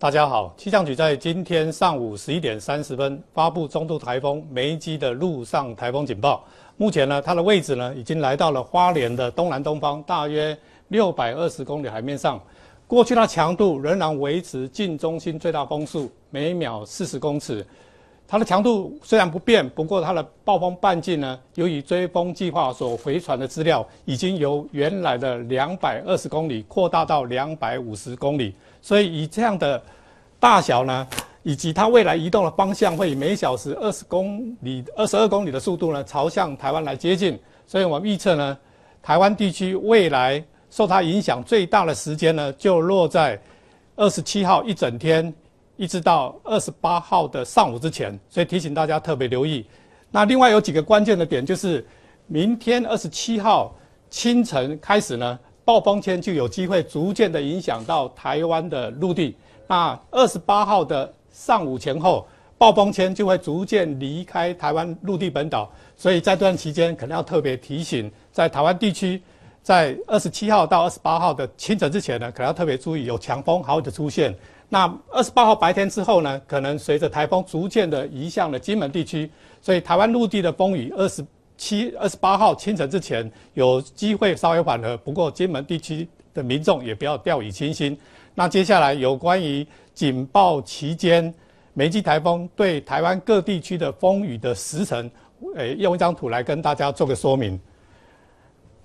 大家好，气象局在今天上午十一点三十分发布中度台风梅基的陆上台风警报。目前呢，它的位置呢已经来到了花莲的东南东方大约六百二十公里海面上。过去它强度仍然维持近中心最大风速每秒四十公尺。它的强度虽然不变，不过它的暴风半径呢，由于追风计划所回传的资料，已经由原来的两百二十公里扩大到两百五十公里，所以以这样的大小呢，以及它未来移动的方向，会以每小时二十公里、二十二公里的速度呢，朝向台湾来接近，所以我们预测呢，台湾地区未来受它影响最大的时间呢，就落在二十七号一整天。一直到二十八号的上午之前，所以提醒大家特别留意。那另外有几个关键的点，就是明天二十七号清晨开始呢，暴风圈就有机会逐渐的影响到台湾的陆地。那二十八号的上午前后，暴风圈就会逐渐离开台湾陆地本岛。所以在这段期间，可能要特别提醒，在台湾地区，在二十七号到二十八号的清晨之前呢，可能要特别注意有强风豪雨的出现。那二十八号白天之后呢？可能随着台风逐渐的移向了金门地区，所以台湾陆地的风雨，二十七、二十八号清晨之前有机会稍微缓和。不过金门地区的民众也不要掉以轻心。那接下来有关于警报期间每季台风对台湾各地区的风雨的时程，诶，用一张图来跟大家做个说明。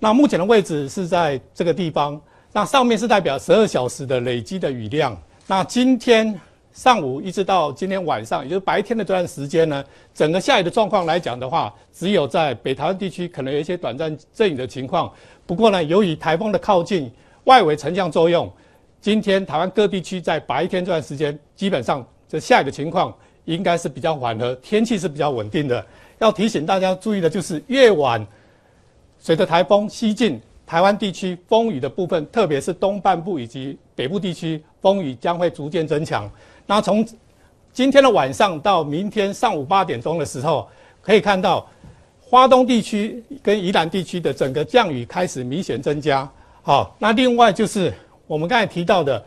那目前的位置是在这个地方，那上面是代表十二小时的累积的雨量。那今天上午一直到今天晚上，也就是白天的这段时间呢，整个下雨的状况来讲的话，只有在北台湾地区可能有一些短暂阵雨的情况。不过呢，由于台风的靠近，外围沉降作用，今天台湾各地区在白天这段时间基本上这下雨的情况应该是比较缓和，天气是比较稳定的。要提醒大家注意的就是，夜晚随着台风西进，台湾地区风雨的部分，特别是东半部以及北部地区。风雨将会逐渐增强。那从今天的晚上到明天上午八点钟的时候，可以看到华东地区跟宜兰地区的整个降雨开始明显增加。好，那另外就是我们刚才提到的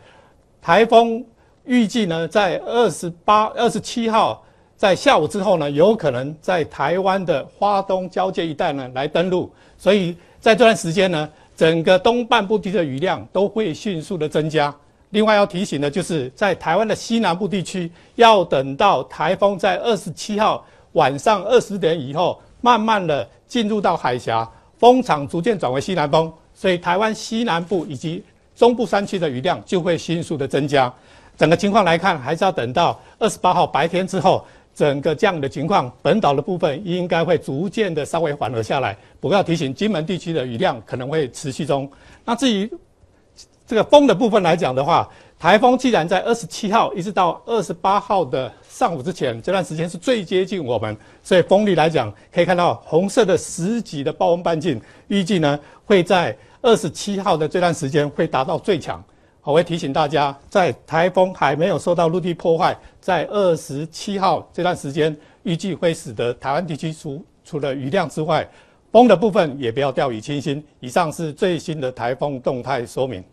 台风，预计呢在二十八、二十七号在下午之后呢，有可能在台湾的花东交界一带呢来登陆。所以在这段时间呢，整个东半部地区的雨量都会迅速的增加。另外要提醒的，就是在台湾的西南部地区，要等到台风在二十七号晚上二十点以后，慢慢的进入到海峡，风场逐渐转为西南风，所以台湾西南部以及中部山区的雨量就会迅速的增加。整个情况来看，还是要等到二十八号白天之后，整个降雨的情况，本岛的部分应该会逐渐的稍微缓和下来。不过要提醒，金门地区的雨量可能会持续中。那至于，这个风的部分来讲的话，台风既然在二十七号一直到二十八号的上午之前这段时间是最接近我们，所以风力来讲可以看到红色的十级的暴风半径，预计呢会在二十七号的这段时间会达到最强。我会提醒大家，在台风还没有受到陆地破坏，在二十七号这段时间，预计会使得台湾地区除除了雨量之外，风的部分也不要掉以轻心。以上是最新的台风动态说明。